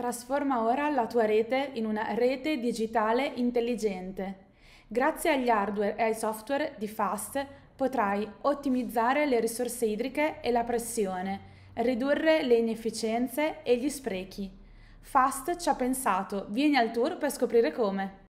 Trasforma ora la tua rete in una rete digitale intelligente. Grazie agli hardware e ai software di FAST potrai ottimizzare le risorse idriche e la pressione, ridurre le inefficienze e gli sprechi. FAST ci ha pensato, vieni al tour per scoprire come.